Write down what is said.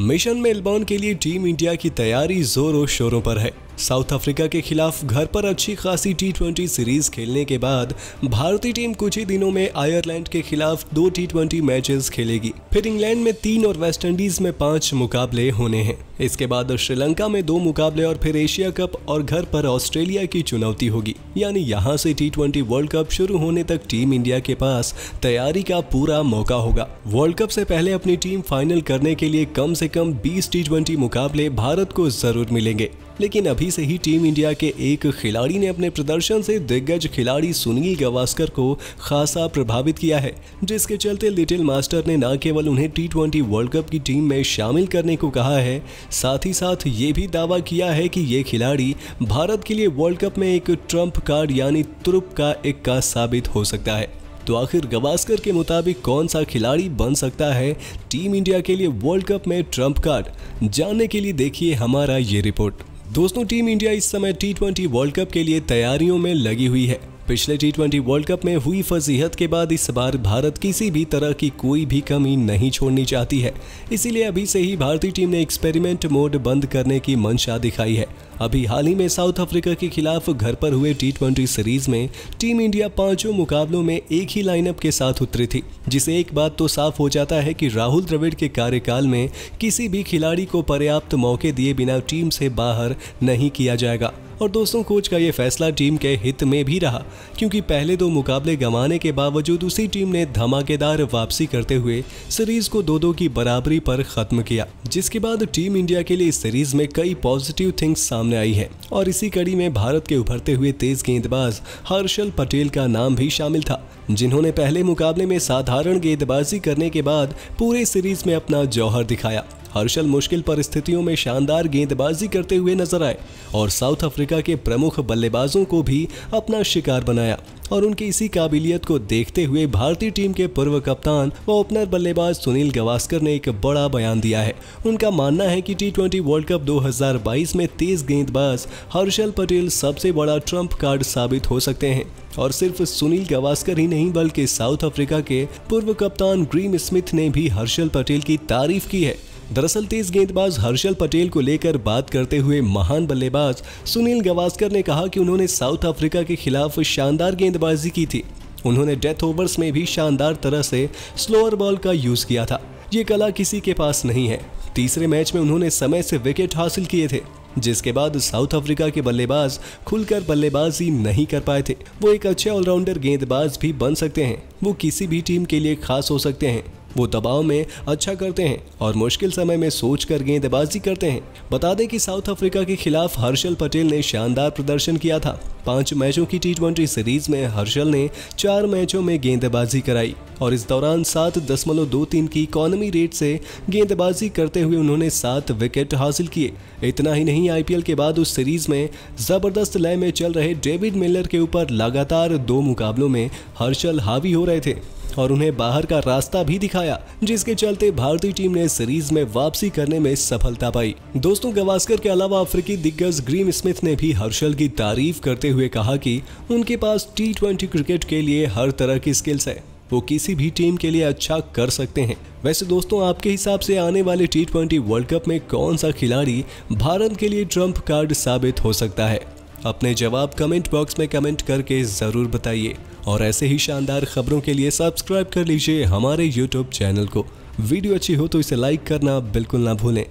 mission Melbourne के लिए team India की तैयारी जोरों शोरों पर है साउथ अफ्रीका के खिलाफ घर पर अच्छी खासी टी सीरीज खेलने के बाद भारतीय टीम कुछ ही दिनों में आयरलैंड के खिलाफ दो टी मैचेस खेलेगी फिर इंग्लैंड में तीन और वेस्टइंडीज में पांच मुकाबले होने हैं इसके बाद श्रीलंका में दो मुकाबले और फिर एशिया कप और घर पर ऑस्ट्रेलिया की चुनौती होगी यानी यहाँ से टी वर्ल्ड कप शुरू होने तक टीम इंडिया के पास तैयारी का पूरा मौका होगा वर्ल्ड कप से पहले अपनी टीम फाइनल करने के लिए कम से कम 20 टी मुकाबले भारत को जरूर मिलेंगे लेकिन अभी से ही टीम इंडिया के एक खिलाड़ी ने अपने प्रदर्शन से दिग्गज खिलाड़ी सुनील गावस्कर को खासा प्रभावित किया है जिसके चलते लिटिल मास्टर ने न केवल उन्हें टी वर्ल्ड कप की टीम में शामिल करने को कहा है साथ ही साथ ये भी दावा किया है कि ये खिलाड़ी भारत के लिए वर्ल्ड कप में एक ट्रंप कार्ड यानी तुरुप का इक्का साबित हो सकता है तो आखिर गवास्कर के मुताबिक कौन सा खिलाड़ी बन सकता है टीम इंडिया के लिए वर्ल्ड कप में ट्रंप कार्ड जानने के लिए देखिए हमारा ये रिपोर्ट दोस्तों टीम इंडिया इस समय टी वर्ल्ड कप के लिए तैयारियों में लगी हुई है पिछले टी वर्ल्ड कप में हुई फजीहत के बाद इस बार भारत किसी भी तरह की कोई भी कमी नहीं छोड़नी चाहती है इसीलिए अभी से ही भारतीय टीम ने एक्सपेरिमेंट मोड बंद करने की मंशा दिखाई है अभी हाल ही में साउथ अफ्रीका के खिलाफ घर पर हुए टी सीरीज में टीम इंडिया पांचों मुकाबलों में एक ही लाइनअप के साथ उतरी थी जिसे एक बात तो साफ हो जाता है कि राहुल द्रविड़ के कार्यकाल में किसी भी खिलाड़ी को पर्याप्त मौके दिए बिना टीम से बाहर नहीं किया जाएगा और दोस्तों कोच का ये फैसला टीम के हित में भी रहा क्योंकि पहले दो मुकाबले गंवाने के बावजूद उसी टीम ने धमाकेदार वापसी करते हुए सीरीज को दो दो की बराबरी पर खत्म किया जिसके बाद टीम इंडिया के लिए इस सीरीज में कई पॉजिटिव थिंग्स सामने आई है और इसी कड़ी में भारत के उभरते हुए तेज गेंदबाज हर्षल पटेल का नाम भी शामिल था जिन्होंने पहले मुकाबले में साधारण गेंदबाजी करने के बाद पूरे सीरीज में अपना जौहर दिखाया हर्षल मुश्किल परिस्थितियों में शानदार गेंदबाजी करते हुए नजर आए और साउथ अफ्रीका के प्रमुख बल्लेबाजों को भी अपना शिकार बनाया और उनकी इसी काबिलियत को देखते हुए भारतीय टीम के पूर्व कप्तान व ओपनर बल्लेबाज सुनील गवास्कर ने एक बड़ा बयान दिया है उनका मानना है कि टी वर्ल्ड कप 2022 में तेज गेंदबाज हर्षल पटेल सबसे बड़ा ट्रंप कार्ड साबित हो सकते हैं और सिर्फ सुनील गवास्कर ही नहीं बल्कि साउथ अफ्रीका के पूर्व कप्तान ग्रीम स्मिथ ने भी हर्षल पटेल की तारीफ की है दरअसल तेज गेंदबाज हर्षल पटेल को लेकर बात करते हुए महान बल्लेबाज सुनील गवास्कर ने कहा कि उन्होंने साउथ अफ्रीका के खिलाफ शानदार गेंदबाजी की थी उन्होंने डेथ ओवर्स में भी शानदार तरह से स्लोअर बॉल का यूज किया था ये कला किसी के पास नहीं है तीसरे मैच में उन्होंने समय से विकेट हासिल किए थे जिसके बाद साउथ अफ्रीका के बल्लेबाज खुलकर बल्लेबाजी नहीं कर पाए थे वो एक अच्छे ऑलराउंडर गेंदबाज भी बन सकते हैं वो किसी भी टीम के लिए खास हो सकते हैं वो दबाव में अच्छा करते हैं और मुश्किल समय में सोच कर गेंदबाजी करते हैं बता दें कि साउथ अफ्रीका के खिलाफ हर्षल पटेल ने शानदार प्रदर्शन किया था पांच मैचों की टी सीरीज में हर्षल ने चार मैचों में गेंदबाजी कराई और इस दौरान सात दशमलव दो तीन की इकोनॉमी रेट से गेंदबाजी करते हुए उन्होंने सात विकेट हासिल किए इतना ही नहीं आईपीएल के बाद उस सीरीज में जबरदस्त लय में चल रहे डेविड मिलर के ऊपर लगातार दो मुकाबलों में हर्षल हावी हो रहे थे और उन्हें बाहर का रास्ता भी दिखाया जिसके चलते भारतीय टीम ने सीरीज में वापसी करने में सफलता पाई दोस्तों गवास्कर के अलावा अफ्रीकी दिग्गज ग्रीम स्मिथ ने भी हर्षल की तारीफ करते हुए कहा कि उनके पास टी क्रिकेट के लिए हर तरह की स्किल्स है वो किसी भी टीम के लिए अच्छा कर सकते हैं वैसे दोस्तों आपके हिसाब से आने वाले टी ट्वेंटी वर्ल्ड कप में कौन सा खिलाड़ी भारत के लिए ट्रंप कार्ड साबित हो सकता है अपने जवाब कमेंट बॉक्स में कमेंट करके ज़रूर बताइए और ऐसे ही शानदार खबरों के लिए सब्सक्राइब कर लीजिए हमारे यूट्यूब चैनल को वीडियो अच्छी हो तो इसे लाइक करना बिल्कुल ना भूलें